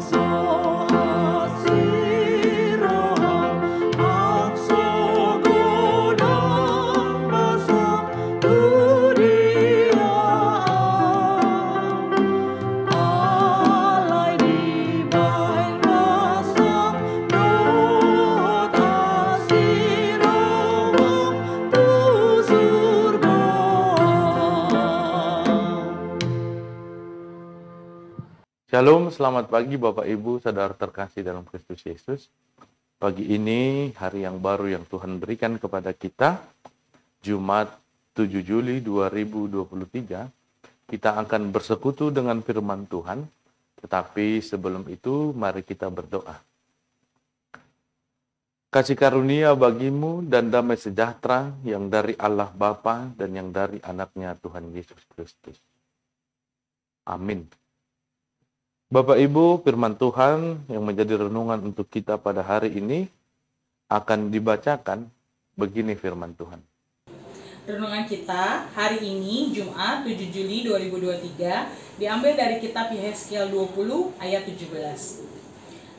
So. Shalom, selamat pagi Bapak Ibu, saudara terkasih dalam Kristus Yesus. Pagi ini hari yang baru yang Tuhan berikan kepada kita, Jumat 7 Juli 2023, kita akan bersekutu dengan firman Tuhan, tetapi sebelum itu mari kita berdoa. Kasih karunia bagimu dan damai sejahtera yang dari Allah Bapa dan yang dari anaknya Tuhan Yesus Kristus. Amin. Bapak Ibu, firman Tuhan yang menjadi renungan untuk kita pada hari ini akan dibacakan begini firman Tuhan. Renungan kita hari ini Jumat 7 Juli 2023 diambil dari kitab Yehezkiel 20 ayat 17.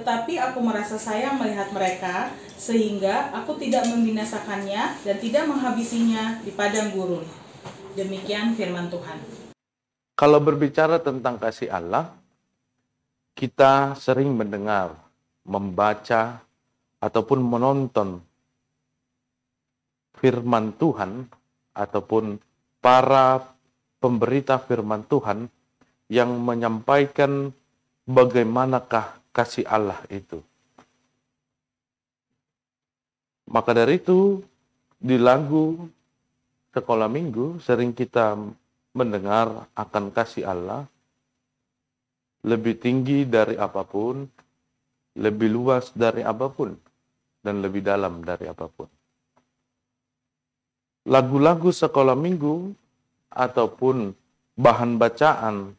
Tetapi aku merasa sayang melihat mereka sehingga aku tidak membinasakannya dan tidak menghabisinya di padang gurun. Demikian firman Tuhan. Kalau berbicara tentang kasih Allah, kita sering mendengar, membaca, ataupun menonton firman Tuhan ataupun para pemberita firman Tuhan yang menyampaikan bagaimanakah kasih Allah itu. Maka dari itu, di lagu sekolah minggu sering kita mendengar akan kasih Allah, lebih tinggi dari apapun, lebih luas dari apapun, dan lebih dalam dari apapun. Lagu-lagu sekolah minggu ataupun bahan bacaan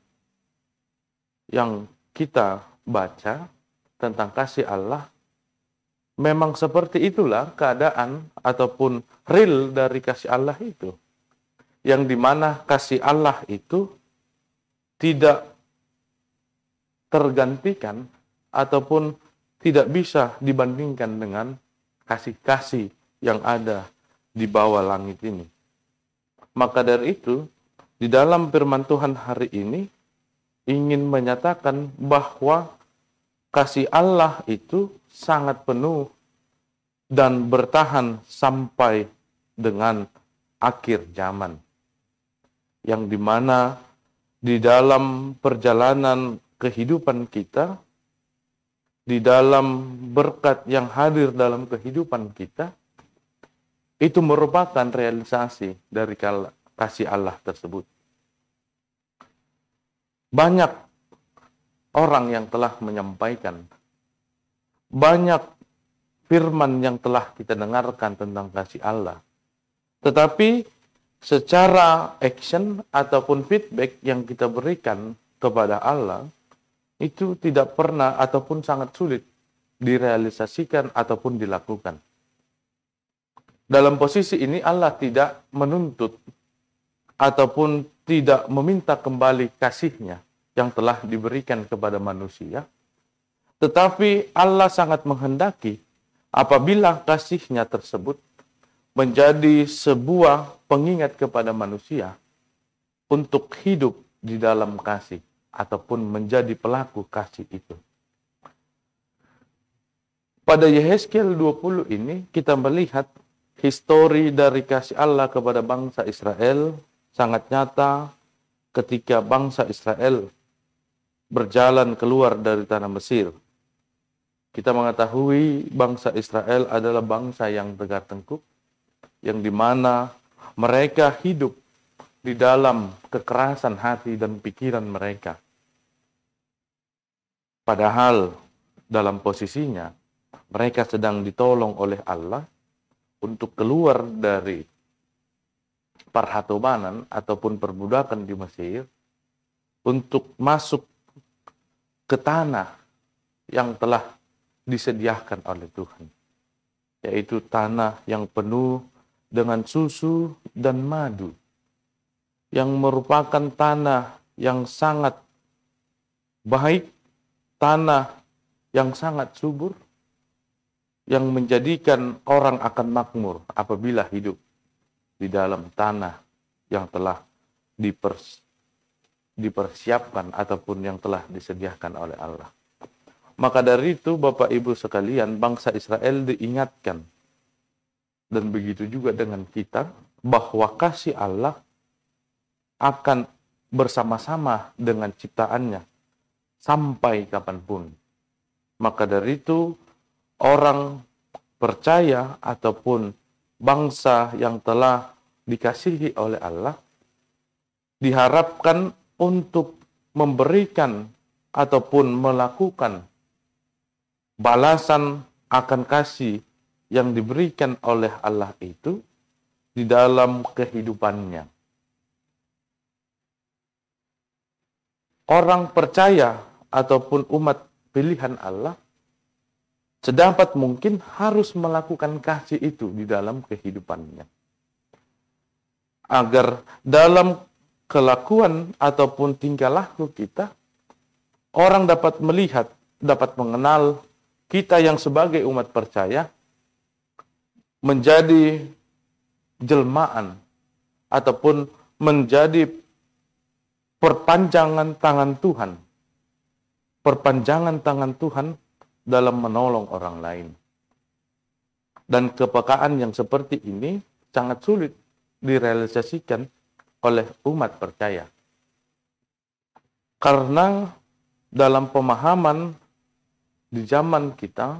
yang kita baca tentang kasih Allah memang seperti itulah keadaan ataupun real dari kasih Allah itu yang dimana kasih Allah itu tidak tergantikan ataupun tidak bisa dibandingkan dengan kasih-kasih yang ada di bawah langit ini. Maka dari itu, di dalam firman Tuhan hari ini ingin menyatakan bahwa kasih Allah itu sangat penuh dan bertahan sampai dengan akhir zaman. Yang dimana di dalam perjalanan kehidupan kita, di dalam berkat yang hadir dalam kehidupan kita, itu merupakan realisasi dari kasih Allah tersebut. Banyak orang yang telah menyampaikan, banyak firman yang telah kita dengarkan tentang kasih Allah. Tetapi secara action ataupun feedback yang kita berikan kepada Allah, itu tidak pernah ataupun sangat sulit direalisasikan ataupun dilakukan. Dalam posisi ini Allah tidak menuntut ataupun tidak meminta kembali kasihnya yang telah diberikan kepada manusia. Tetapi Allah sangat menghendaki apabila kasihnya tersebut menjadi sebuah pengingat kepada manusia untuk hidup di dalam kasih ataupun menjadi pelaku kasih itu. Pada Yehezkiel 20 ini kita melihat histori dari kasih Allah kepada bangsa Israel sangat nyata ketika bangsa Israel berjalan keluar dari tanah Mesir. Kita mengetahui bangsa Israel adalah bangsa yang tegar tengkuk, yang dimana mereka hidup di dalam kekerasan hati dan pikiran mereka. Padahal dalam posisinya mereka sedang ditolong oleh Allah untuk keluar dari perhatubanan ataupun perbudakan di Mesir untuk masuk ke tanah yang telah disediakan oleh Tuhan yaitu tanah yang penuh dengan susu dan madu yang merupakan tanah yang sangat baik, tanah yang sangat subur, yang menjadikan orang akan makmur apabila hidup di dalam tanah yang telah dipers, dipersiapkan ataupun yang telah disediakan oleh Allah. Maka dari itu Bapak Ibu sekalian bangsa Israel diingatkan dan begitu juga dengan kita bahwa kasih Allah akan bersama-sama dengan ciptaannya sampai kapanpun. Maka dari itu, orang percaya ataupun bangsa yang telah dikasihi oleh Allah diharapkan untuk memberikan ataupun melakukan balasan akan kasih yang diberikan oleh Allah itu di dalam kehidupannya. orang percaya ataupun umat pilihan Allah sedapat mungkin harus melakukan kasih itu di dalam kehidupannya. Agar dalam kelakuan ataupun tingkah laku kita, orang dapat melihat, dapat mengenal kita yang sebagai umat percaya menjadi jelmaan ataupun menjadi perpanjangan tangan Tuhan. Perpanjangan tangan Tuhan dalam menolong orang lain. Dan kepekaan yang seperti ini sangat sulit direalisasikan oleh umat percaya. Karena dalam pemahaman di zaman kita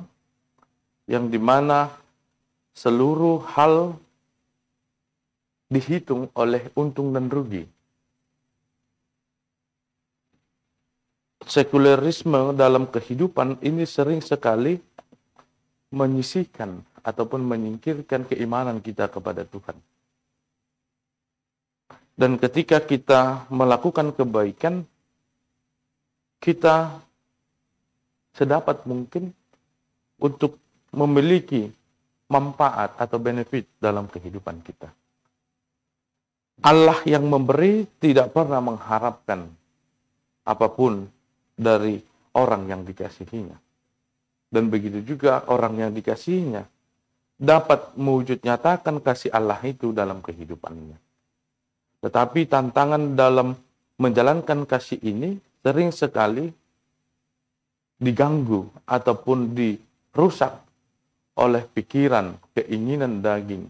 yang dimana seluruh hal dihitung oleh untung dan rugi sekulerisme dalam kehidupan ini sering sekali menyisihkan ataupun menyingkirkan keimanan kita kepada Tuhan. Dan ketika kita melakukan kebaikan, kita sedapat mungkin untuk memiliki manfaat atau benefit dalam kehidupan kita. Allah yang memberi tidak pernah mengharapkan apapun dari orang yang dikasihinya. Dan begitu juga orang yang dikasihinya dapat mewujud nyatakan kasih Allah itu dalam kehidupannya. Tetapi tantangan dalam menjalankan kasih ini sering sekali diganggu ataupun dirusak oleh pikiran, keinginan daging,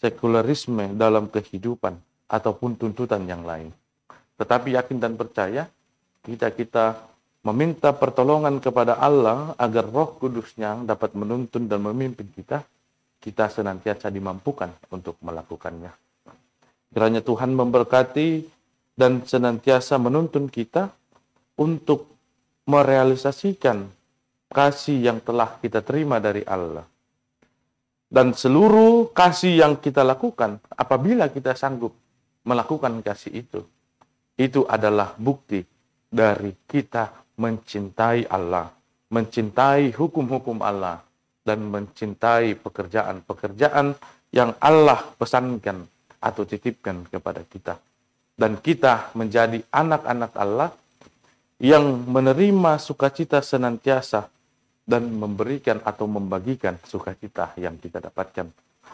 sekularisme dalam kehidupan ataupun tuntutan yang lain. Tetapi yakin dan percaya kita kita meminta pertolongan kepada Allah agar roh kudusnya dapat menuntun dan memimpin kita, kita senantiasa dimampukan untuk melakukannya. Kiranya Tuhan memberkati dan senantiasa menuntun kita untuk merealisasikan kasih yang telah kita terima dari Allah. Dan seluruh kasih yang kita lakukan, apabila kita sanggup melakukan kasih itu, itu adalah bukti dari kita mencintai Allah, mencintai hukum-hukum Allah, dan mencintai pekerjaan-pekerjaan yang Allah pesankan atau titipkan kepada kita. Dan kita menjadi anak-anak Allah yang menerima sukacita senantiasa dan memberikan atau membagikan sukacita yang kita dapatkan.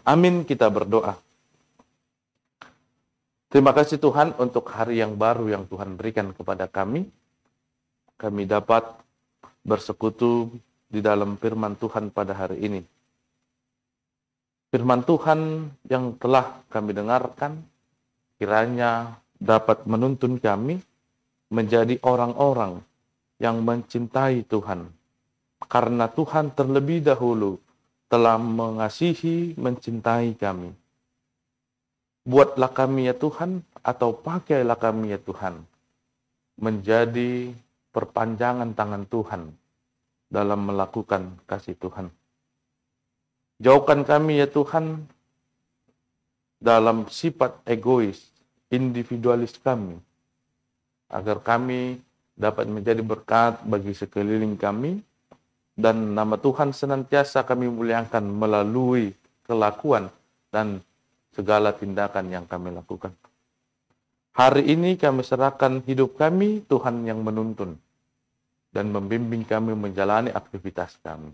Amin, kita berdoa. Terima kasih Tuhan untuk hari yang baru yang Tuhan berikan kepada kami kami dapat bersekutu di dalam firman Tuhan pada hari ini. Firman Tuhan yang telah kami dengarkan kiranya dapat menuntun kami menjadi orang-orang yang mencintai Tuhan. Karena Tuhan terlebih dahulu telah mengasihi, mencintai kami. Buatlah kami ya Tuhan, atau pakailah kami ya Tuhan, menjadi perpanjangan tangan Tuhan dalam melakukan kasih Tuhan. Jauhkan kami ya Tuhan dalam sifat egois, individualis kami, agar kami dapat menjadi berkat bagi sekeliling kami, dan nama Tuhan senantiasa kami muliakan melalui kelakuan dan segala tindakan yang kami lakukan. Hari ini kami serahkan hidup kami, Tuhan yang menuntun dan membimbing kami menjalani aktivitas kami.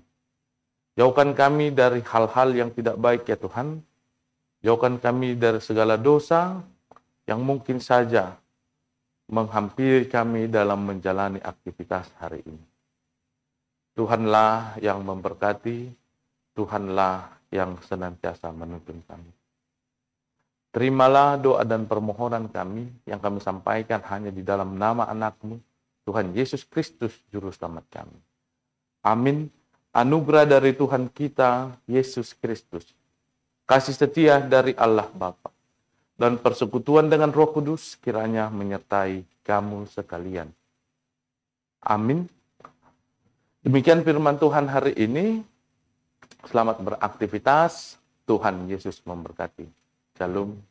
Jauhkan kami dari hal-hal yang tidak baik ya Tuhan. Jauhkan kami dari segala dosa yang mungkin saja menghampiri kami dalam menjalani aktivitas hari ini. Tuhanlah yang memberkati, Tuhanlah yang senantiasa menuntun kami. Terimalah doa dan permohonan kami yang kami sampaikan hanya di dalam nama anakmu, Tuhan Yesus Kristus, Juru Selamat kami. Amin. Anugerah dari Tuhan kita, Yesus Kristus, kasih setia dari Allah Bapa, dan persekutuan dengan Roh Kudus kiranya menyertai kamu sekalian. Amin. Demikian firman Tuhan hari ini. Selamat beraktivitas. Tuhan Yesus memberkati. Shalom.